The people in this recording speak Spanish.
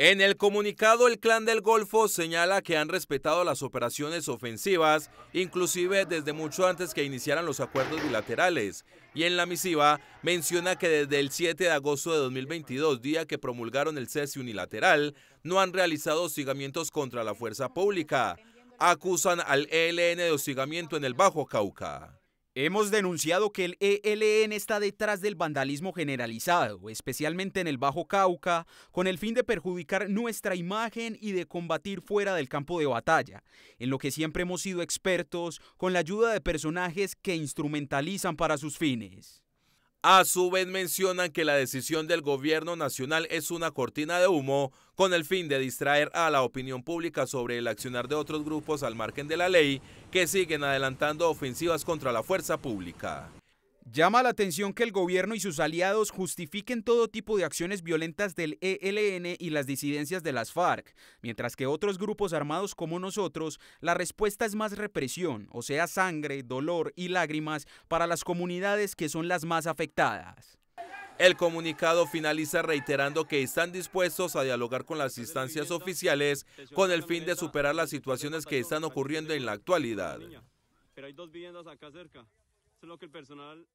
En el comunicado, el Clan del Golfo señala que han respetado las operaciones ofensivas, inclusive desde mucho antes que iniciaran los acuerdos bilaterales. Y en la misiva menciona que desde el 7 de agosto de 2022, día que promulgaron el cese unilateral, no han realizado hostigamientos contra la fuerza pública. Acusan al ELN de hostigamiento en el Bajo Cauca. Hemos denunciado que el ELN está detrás del vandalismo generalizado, especialmente en el Bajo Cauca, con el fin de perjudicar nuestra imagen y de combatir fuera del campo de batalla, en lo que siempre hemos sido expertos con la ayuda de personajes que instrumentalizan para sus fines. A su vez mencionan que la decisión del gobierno nacional es una cortina de humo con el fin de distraer a la opinión pública sobre el accionar de otros grupos al margen de la ley que siguen adelantando ofensivas contra la fuerza pública. Llama la atención que el gobierno y sus aliados justifiquen todo tipo de acciones violentas del ELN y las disidencias de las FARC, mientras que otros grupos armados como nosotros, la respuesta es más represión, o sea, sangre, dolor y lágrimas para las comunidades que son las más afectadas. El comunicado finaliza reiterando que están dispuestos a dialogar con las instancias oficiales con el fin de superar las situaciones que están ocurriendo en la actualidad. que el personal